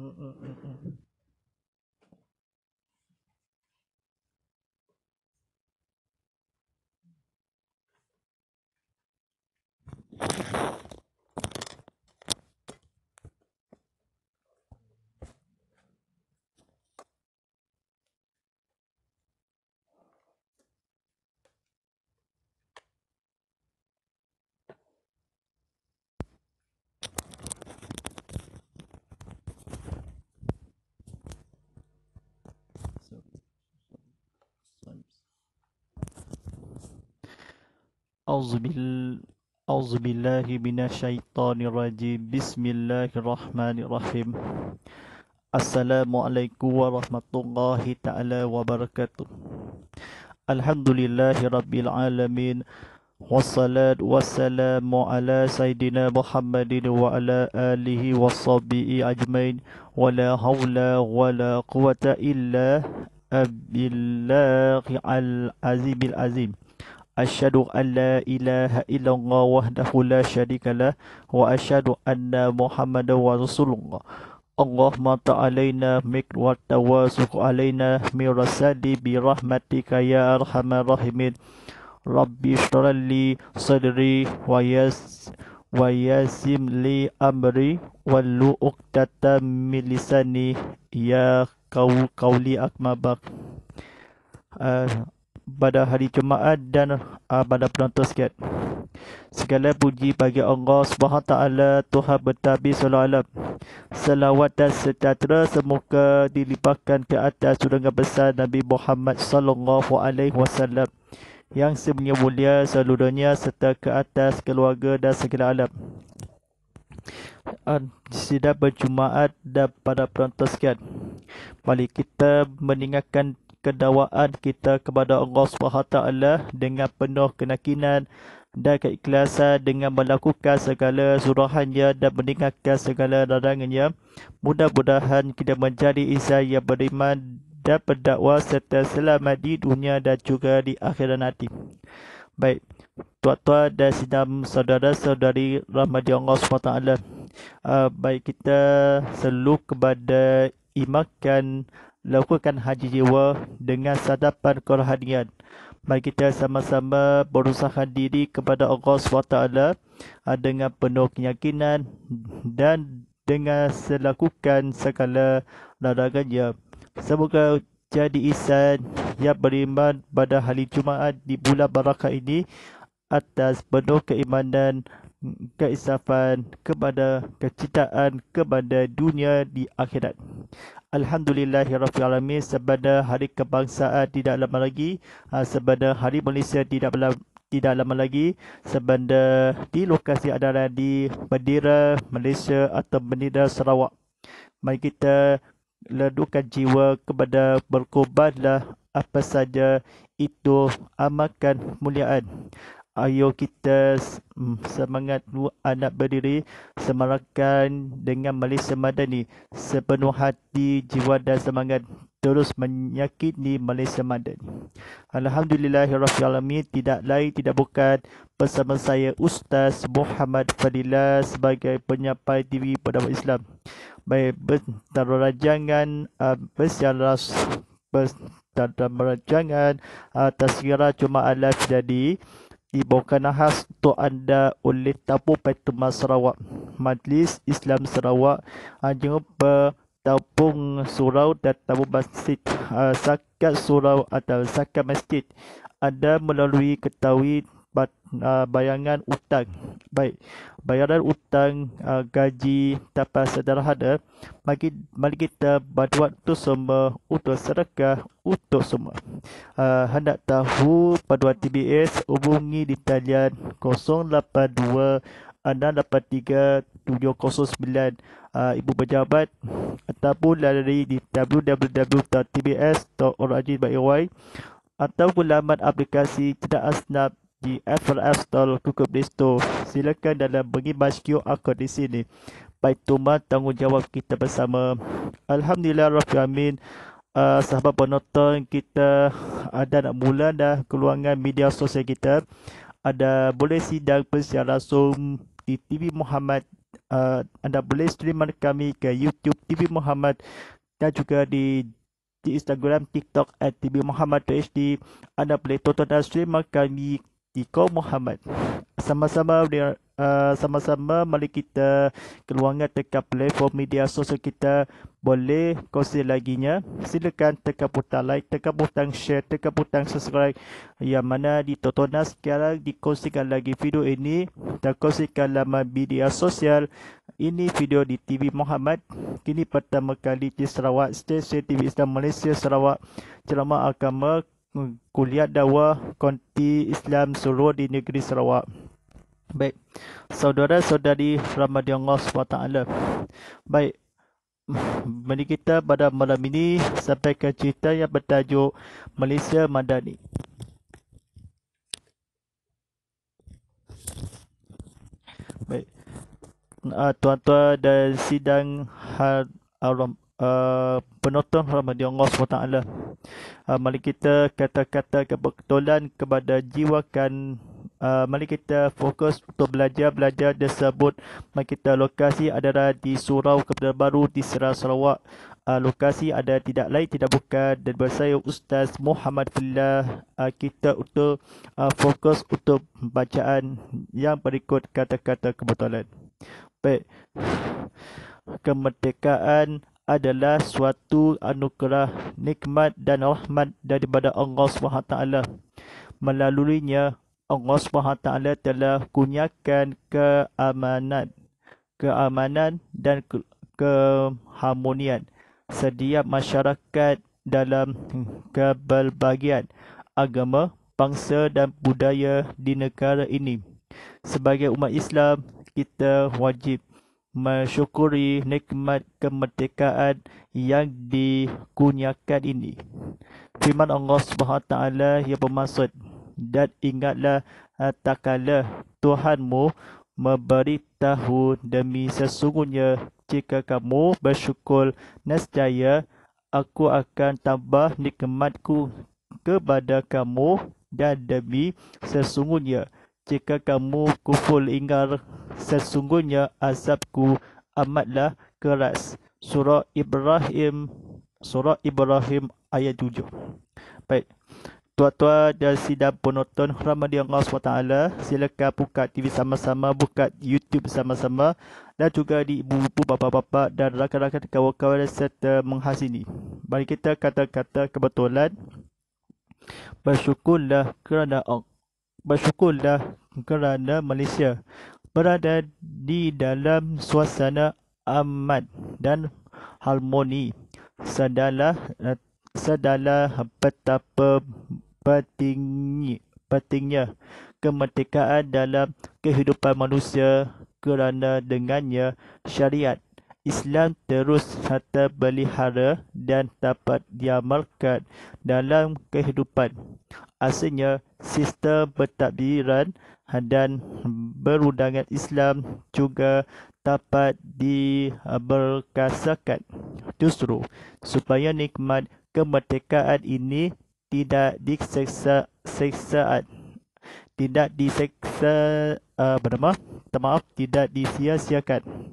嗯嗯嗯嗯。Auzubil Auzubillahi minasyaitonirrajim. Bismillahirrahmanirrahim. Assalamualaikum warahmatullahi taala wabarakatuh. Alhamdulillahirabbil alamin. Wassalatu wassalamu ala sayidina Muhammadin wa ala alihi washabbihi ajmain. Wala haula wala quwata illa billahi al-azibil azim. Al -azim. Asyadu an la ilaha illallah wahdahu la syarika lah Wa asyadu anna muhammadan wa rasulullah Allahumma ta'alayna mik wa tawasuk alayna mirasadi bi rahmatika ya arhamar rahimin Rabbi shrali sadri wa yas wa yasim li amri wallu uqtata milisani ya kau kauli akmabak ah, pada hari Jumaat dan uh, pada penonton sekian. Segala puji bagi Allah Subhanahu taala Tuhan bertabi sallallahu alaihi Selawat dan sejahtera semoga dilipatkan ke atas surga besar Nabi Muhammad sallallahu alaihi wasallam yang sebenarnya mulia seluruhnya serta ke atas keluarga dan segala alam. Sidang berjumaat dan pada penonton sekian. Mari kita meningkatkan kedawaan kita kepada Allah SWT dengan penuh kenakinan dan keikhlasan dengan melakukan segala suruhannya dan meningkatkan segala larangannya. Mudah-mudahan kita menjadi insan yang beriman dan berdakwah serta selamat di dunia dan juga di akhirat nanti. Baik, tuan-tuan dan sidang saudara-saudari Ramadhan Allah SWT. Uh, ah, baik, kita seluk kepada imakan lakukan haji jiwa dengan sadapan kerohanian. Mari kita sama-sama berusaha diri kepada Allah SWT ah, dengan penuh keyakinan dan dengan selakukan segala larangannya. Semoga jadi isan yang beriman pada hari Jumaat di bulan barakah ini atas penuh keimanan, keisafan kepada kecintaan kepada dunia di akhirat. Alhamdulillahi Rabbil hari kebangsaan tidak lama lagi ha, sebenar hari Malaysia tidak tidak lama lagi sebenar di lokasi adalah di bendera Malaysia atau bendera Sarawak mari kita ledukan jiwa kepada berkorbanlah apa saja itu amalkan muliaan Ayo kita mm, semangat anak berdiri semarakan dengan Malaysia Madani sepenuh hati jiwa dan semangat terus menyakini Malaysia Madani. Alhamdulillahirrahmanirrahim tidak lain tidak bukan bersama saya Ustaz Muhammad Fadilah sebagai penyampai TV Padawa Islam. Baik, bertaruh rajangan uh, ah, bersiaran bersiaran rajangan uh, ah, tasgira cuma alaf jadi dibawakan khas untuk anda oleh Tapu Petuma Sarawak. Majlis Islam Sarawak hanya ah, bertapung surau dan tapu masjid. Ah, zakat surau atau zakat masjid. Anda melalui ketahui bat, uh, bayangan hutang. Baik, bayaran hutang uh, gaji tanpa sederhana, mari, mari kita berbuat waktu semua, untuk sedekah, untuk semua. Uh, hendak tahu paduan TBS, hubungi di talian 082 anda dapat kosong sembilan uh, ibu pejabat ataupun dari di www.tbs.org.my atau laman aplikasi tidak asnab di Apple App Store Google Play Store. Silakan dalam mengimbas QR Code di sini. Baik tumat tanggungjawab kita bersama. Alhamdulillah Rabbil Amin. Uh, ah, sahabat penonton kita ada nak mula dah keluangan media sosial kita. Ada boleh sidang persiaran langsung di TV Muhammad. Uh, anda boleh streamer kami ke YouTube TV Muhammad dan juga di di Instagram, TikTok, at TV Muhammad HD. Anda boleh tonton dan stream kami Tiko Muhammad. Sama-sama dia uh, sama-sama mari kita keluangan tekap platform media sosial kita boleh lagi nya. silakan tekan butang like tekan butang share tekan butang subscribe yang mana di Totona sekarang dikongsikan lagi video ini dan kongsikan laman media sosial ini video di TV Muhammad kini pertama kali di Sarawak stasiun TV Islam Malaysia Sarawak ceramah agama kuliah dakwah konti Islam seluruh di negeri Sarawak. Baik. Saudara-saudari rahmati Allah SWT. Baik. Mari kita pada malam ini sampai ke cerita yang bertajuk Malaysia Madani. Baik. Ah, tuan-tuan dan sidang hal Eh, penonton rahmat Allah SWT. Uh, eh, mari kita kata-kata kebetulan kepada jiwa kan. Uh, mari kita fokus untuk belajar-belajar tersebut. Mari kita lokasi adalah di Surau Kepada Baru di Serah Sarawak. Uh, lokasi ada tidak lain tidak bukan dan bersaya Ustaz Muhammad Fillah uh, kita untuk uh, fokus untuk bacaan yang berikut kata-kata kebetulan. Baik. Kemerdekaan adalah suatu anugerah nikmat dan rahmat daripada Allah SWT. Melaluinya, Allah SWT telah kurniakan keamanan, keamanan dan ke- keharmonian setiap masyarakat dalam kebelbagian agama, bangsa dan budaya di negara ini. Sebagai umat Islam, kita wajib mensyukuri nikmat kemerdekaan yang dikunyakan ini. Firman Allah Subhanahu Taala yang bermaksud dan ingatlah eh, tatkala Tuhanmu memberitahu demi sesungguhnya jika kamu bersyukur nescaya aku akan tambah nikmatku kepada kamu dan demi sesungguhnya jika kamu kufur ingkar sesungguhnya azabku amatlah keras. Surah Ibrahim Surah Ibrahim ayat 7. Baik. Tua-tua dan sidang penonton Ramadhan Allah SWT Silakan buka TV sama-sama Buka YouTube sama-sama Dan juga di ibu-ibu bapa-bapa Dan rakan-rakan kawan-kawan serta menghasini Mari kita kata-kata kebetulan Bersyukurlah kerana Bersyukurlah kerana Malaysia berada di dalam suasana amat dan harmoni sedala sedala betapa pentingnya pentingnya kemerdekaan dalam kehidupan manusia kerana dengannya syariat Islam terus serta belihara dan dapat diamalkan dalam kehidupan. Asalnya, sistem pertakbiran dan berundangan Islam juga dapat diberkasakan. Justru, supaya nikmat kemerdekaan ini tidak diseksa tidak diseksa uh, eh, bernama maaf tidak disia-siakan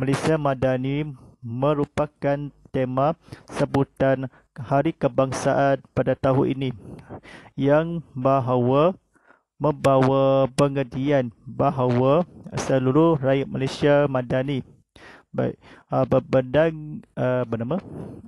Malaysia Madani merupakan tema sebutan Hari Kebangsaan pada tahun ini yang bahawa membawa pengertian bahawa seluruh rakyat Malaysia Madani baik uh, ah, berbendang uh, ah, bernama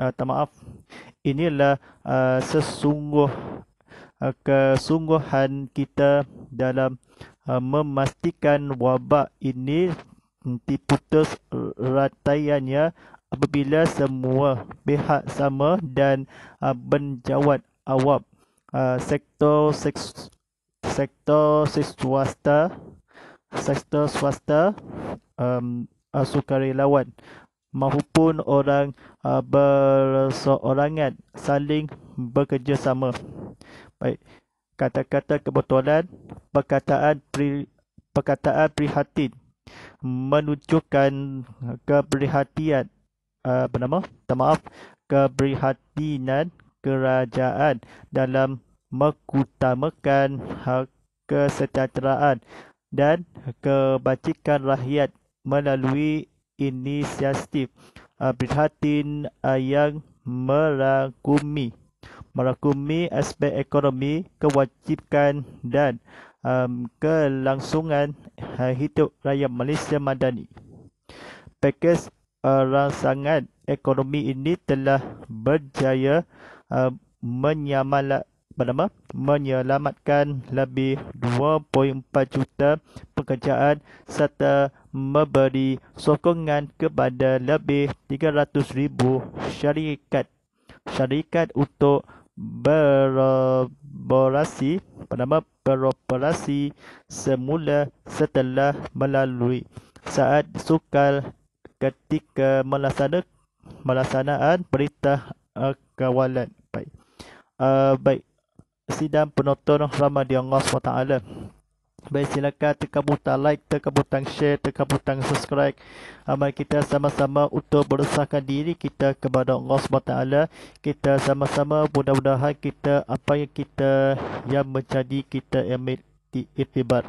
uh, tak maaf inilah uh, sesungguh uh, kesungguhan kita dalam uh, memastikan wabak ini nanti putus rataiannya apabila semua pihak sama dan uh, benjawat awam uh, sektor seks, sektor swasta sektor swasta um, uh, sukarelawan maupun orang uh, berseorangan saling bekerjasama. Baik, kata-kata kebetulan, perkataan pri, perkataan prihatin menunjukkan keprihatinan eh, apa nama? Minta maaf, keprihatinan kerajaan dalam mengutamakan hak kesejahteraan dan kebajikan rakyat melalui inisiatif prihatin eh, eh, yang merangkumi merangkumi aspek ekonomi kewajipan dan um, kelangsungan uh, hidup rakyat Malaysia Madani. Pakej uh, rangsangan ekonomi ini telah berjaya uh, menyamala bernama menyelamatkan lebih 2.4 juta pekerjaan serta memberi sokongan kepada lebih 300,000 syarikat syarikat untuk beroperasi, bernama beroperasi semula setelah melalui saat sukar ketika melaksanakan melaksanaan berita uh, eh, kawalan. Baik. Uh, baik. Sidang penonton Ramadhan Allah SWT. Baik silakan tekan butang like, tekan butang share, tekan butang subscribe. Amal kita sama-sama untuk berusahakan diri kita kepada Allah SWT. Kita sama-sama mudah-mudahan kita apa yang kita yang menjadi kita yang di itibar.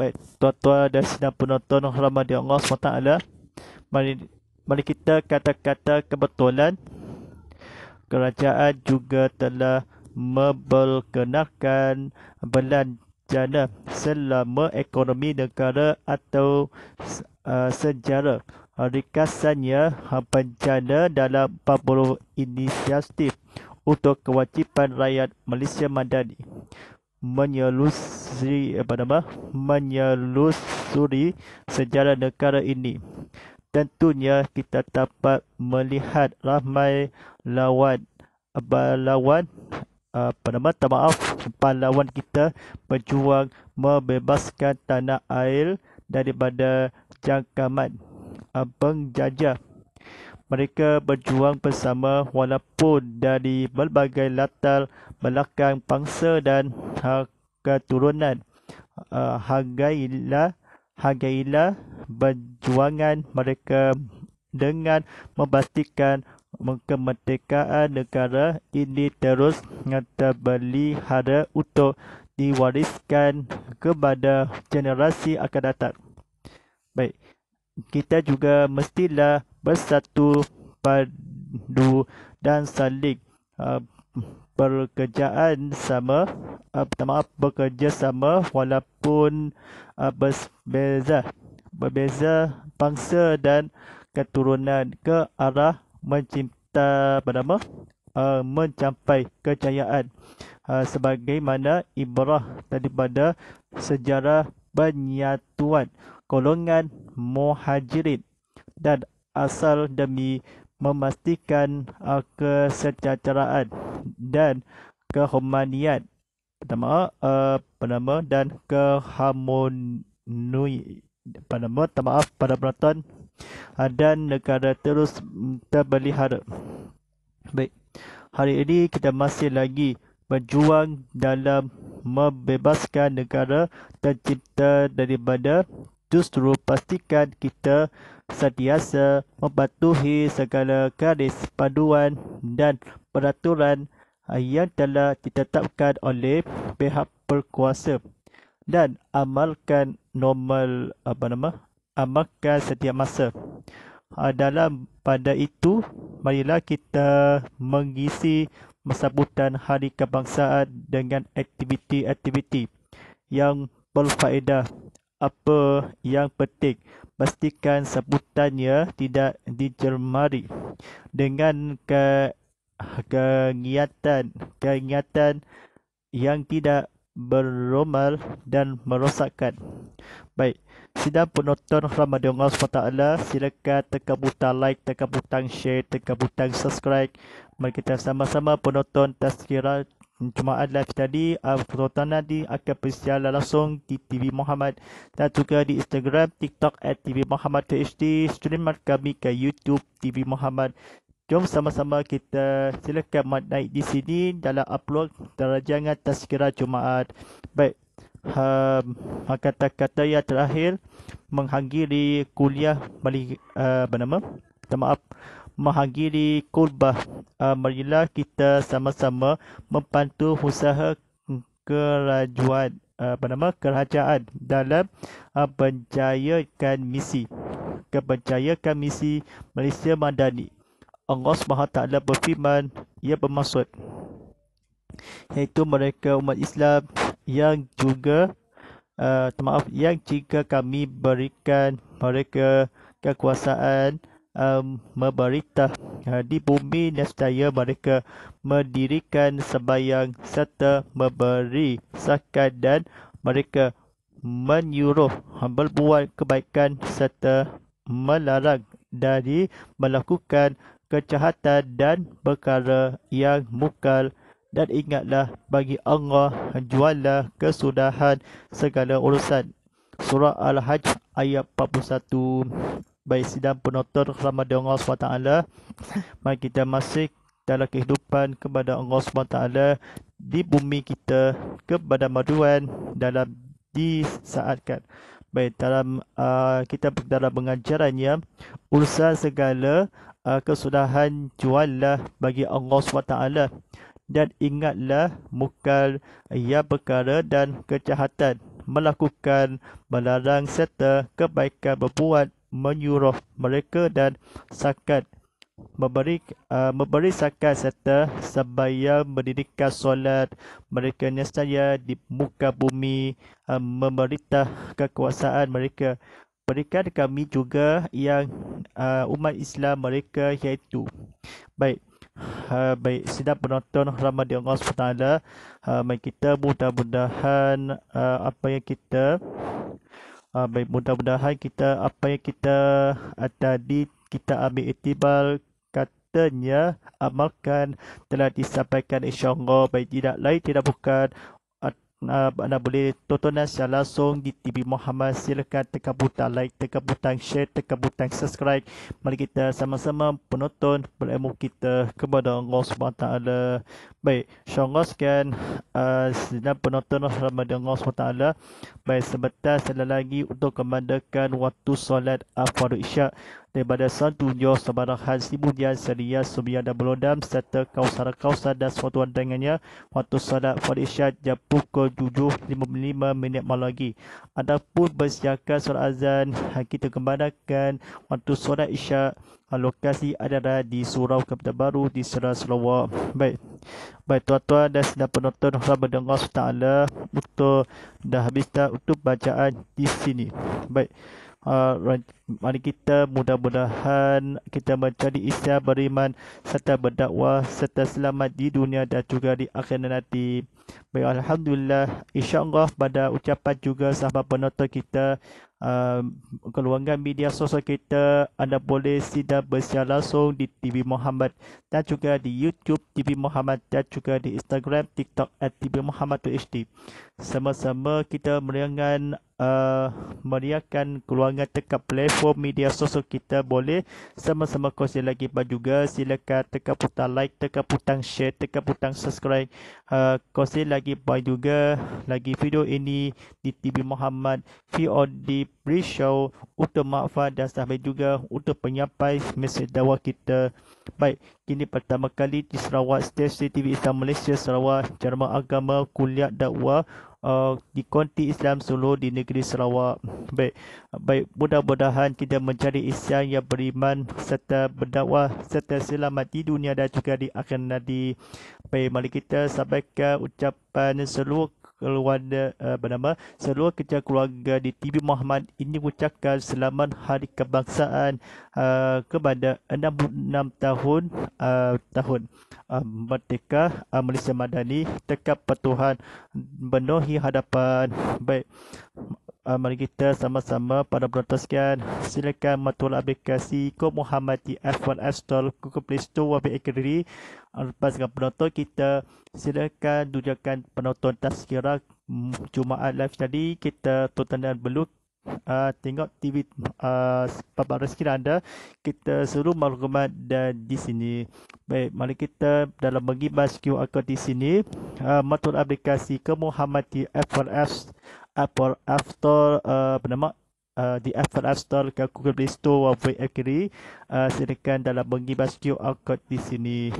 Baik, tuan-tuan dan sedang penonton Rahmat di Allah SWT. Mari, mari kita kata-kata Kebetulan kerajaan juga telah memperkenalkan belanjana selama ekonomi negara atau uh, sejara. Rikasannya, penjana dalam 40 inisiatif untuk kewajipan rakyat Malaysia Mandani menyelusuri apa nama menyelusuri sejarah negara ini tentunya kita dapat melihat ramai lawan lawan uh, maaf pahlawan kita berjuang membebaskan tanah air daripada jangkaman uh, penjajah mereka berjuang bersama walaupun dari berbagai latar belakang bangsa dan uh, keturunan uh, ah, hanggailah hargailah berjuangan mereka dengan memastikan kemerdekaan negara ini terus terbelihara untuk diwariskan kepada generasi akan datang. Baik, kita juga mestilah bersatu padu dan saling uh, Pekerjaan sama uh, maaf bekerja sama walaupun uh, berbeza berbeza bangsa dan keturunan ke arah mencipta bernama uh, mencapai kejayaan uh, sebagaimana ibrah daripada sejarah penyatuan golongan muhajirin dan asal demi memastikan uh, kesejahteraan dan kehormatan pertama uh, pertama dan keharmoni pertama maaf pada peraturan uh, dan negara terus terpelihara baik hari ini kita masih lagi berjuang dalam membebaskan negara tercipta daripada justru pastikan kita sentiasa mematuhi segala garis paduan dan peraturan eh, yang telah ditetapkan oleh pihak berkuasa dan amalkan normal apa nama amalkan setiap masa adalah eh, pada itu marilah kita mengisi masa hari kebangsaan dengan aktiviti-aktiviti yang berfaedah apa yang penting Pastikan sebutannya tidak dicermari. Dengan ke kegiatan kegiatan yang tidak beromal dan merosakkan. Baik, sidang penonton Ramadan Allah SWT, silakan tekan butang like, tekan butang share, tekan butang subscribe. Mari kita sama-sama penonton tazkirah Jumaat Live tadi Al-Fatihah uh, nanti akan bersiaran langsung di TV Muhammad dan juga di Instagram TikTok at TV Muhammad HD streamer kami ke YouTube TV Muhammad Jom sama-sama kita silakan Mat naik di sini dalam upload terajangan tazkirah Jumaat. Baik, um, kata-kata yang terakhir menghanggiri kuliah balik uh, bernama? Minta maaf. Menghagiri kurbah. Uh, ah, marilah kita sama-sama membantu usaha kerajuan ah, apa nama kerajaan dalam uh, penjayakan misi kepercayaan misi Malaysia Madani. Allah SWT berfirman ia bermaksud iaitu mereka umat Islam yang juga uh, maaf yang jika kami berikan mereka kekuasaan um, memberitah uh, di bumi nescaya mereka mendirikan sebayang serta memberi zakat dan mereka menyuruh uh, berbuat kebaikan serta melarang dari melakukan kejahatan dan perkara yang mukal dan ingatlah bagi Allah jualah kesudahan segala urusan surah al-hajj ayat 41 baik sidang penonton rahmat dari Allah SWT mari kita masih dalam kehidupan kepada Allah SWT di bumi kita kepada maduan dalam di disaatkan baik dalam uh, kita dalam pengajarannya usah segala uh, kesudahan juallah bagi Allah SWT dan ingatlah mukal ia perkara dan kejahatan melakukan melarang serta kebaikan berbuat menyuruh mereka dan sakat memberi uh, memberi sakat serta sembahyang mendirikan solat mereka nescaya di muka bumi uh, memerintah kekuasaan mereka berikan kami juga yang uh, umat Islam mereka iaitu baik uh, baik sidang penonton Ramadhan di Allah Subhanahu uh, mari kita mudah-mudahan uh, apa yang kita uh, baik mudah-mudahan kita apa yang kita uh, tadi kita ambil itibar katanya amalkan telah disampaikan insyaallah baik tidak lain tidak bukan anda boleh tonton secara langsung di TV Muhammad. Silakan tekan butang like, tekan butang share, tekan butang subscribe. Mari kita sama-sama penonton berilmu kita kepada Allah SWT. Baik, syongos kan uh, penonton selama dengan Allah SWT. Baik, sebentar sekali lagi untuk kemandakan waktu solat Afadu Isyak daripada satu jauh sebarang hal si dia seria sebiar dan belodam serta kausara kausa dan suatu dengannya waktu salat farisyat jam pukul 7.55 minit malam lagi. Adapun bersiakan surat azan kita kembalikan waktu surat isyak uh, lokasi adalah di surau kepada Baru di Serah Sarawak. Baik. Baik tuan-tuan dan sedang penonton Allah berdengar ta'ala untuk dah habis tak untuk bacaan di sini. Baik. Uh, mari kita mudah-mudahan kita menjadi isyar beriman serta berdakwah serta selamat di dunia dan juga di akhirat nanti. Baik alhamdulillah insya pada ucapan juga sahabat penonton kita uh, um, keluangan media sosial kita anda boleh sidak bersiar langsung di TV Muhammad dan juga di YouTube TV Muhammad dan juga di Instagram TikTok at TV Muhammad HD. Sama-sama kita meriahkan uh, meriahkan keluangan tekap play e platform media sosial kita boleh sama-sama kongsi lagi pak juga silakan tekan butang like tekan butang share tekan butang subscribe uh, kongsi lagi pak juga lagi video ini di TV Muhammad VOD Brief Show untuk makfah dan sahabat juga untuk penyampai mesej dakwah kita baik kini pertama kali di Sarawak Stasiun TV Islam Malaysia Sarawak Jerman Agama Kuliah Dakwah Uh, di konti Islam Solo di negeri Sarawak. Baik, baik mudah-mudahan kita mencari Islam yang beriman serta berdakwah serta selamat di dunia dan juga di akhirat di baik mari kita sampaikan ucapan seluruh keluarga uh, bernama seluruh kerja keluarga di TV Muhammad ini mengucapkan selamat hari kebangsaan uh, kepada 66 tahun uh, tahun uh, merdeka uh, Malaysia Madani tekap pertuhan penuhi hadapan baik uh, mari kita sama-sama pada berteruskan silakan matul lah aplikasi ko Muhammad F1 Astral Google Play Store wabi ekri ah, lepas dengan penonton kita silakan dudukkan penonton tazkira Jumaat live tadi kita tonton dan beluk Uh, tengok TV uh, Papa Rezeki anda Kita suruh maklumat dan di sini Baik, mari kita dalam mengibas QR Code di sini uh, Matul lah aplikasi ke F1s Apple App Store uh, bernama Uh, di Apple App Store ke Google Play Store wabai akhiri uh, silakan dalam bagi basket Code di sini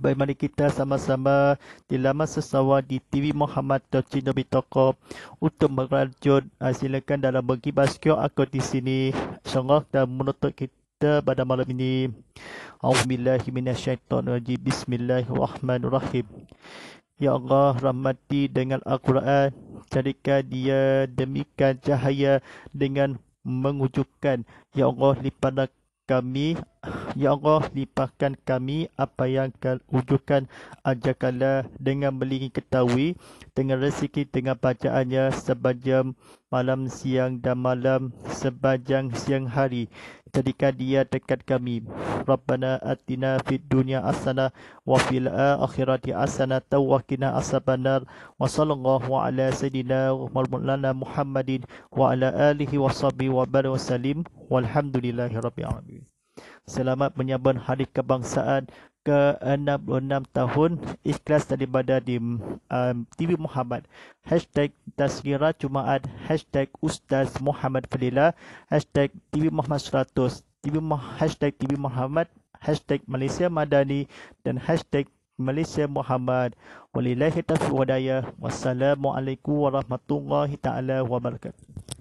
baik mari kita sama-sama di laman sesawa di TV Muhammad Dr. Nabi Toko untuk merajut uh, silakan dalam bagi basket Code di sini insyaAllah dan menutup kita pada malam ini Alhamdulillah, Alhamdulillahiminasyaitan wajib Bismillahirrahmanirrahim Ya Allah, rahmati dengan Al-Quran. jadikan dia demikian cahaya dengan mengujukkan. Ya Allah, lipatlah kami Ya Allah, lipahkan kami apa yang kau wujudkan ajakala dengan beli ketahui, dengan rezeki, dengan bacaannya sepanjang malam siang dan malam sepanjang siang hari. Jadikan dia dekat kami. Rabbana atina fid dunya asana wa fil akhirati asana tawakina asabanar wa sallallahu ala sayyidina wa mullana muhammadin wa ala alihi wa sahbihi wa barakatuh salim. Walhamdulillahi rabbil alamin selamat menyambut hari kebangsaan ke-66 tahun ikhlas daripada di um, TV Muhammad hashtag tasgira cumaat hashtag ustaz Muhammad Fadila hashtag TV Muhammad 100 TV, hashtag TV Muhammad hashtag Malaysia Madani dan hashtag Malaysia Muhammad Walilahi taufiq wa Wassalamualaikum warahmatullahi ta'ala wabarakatuh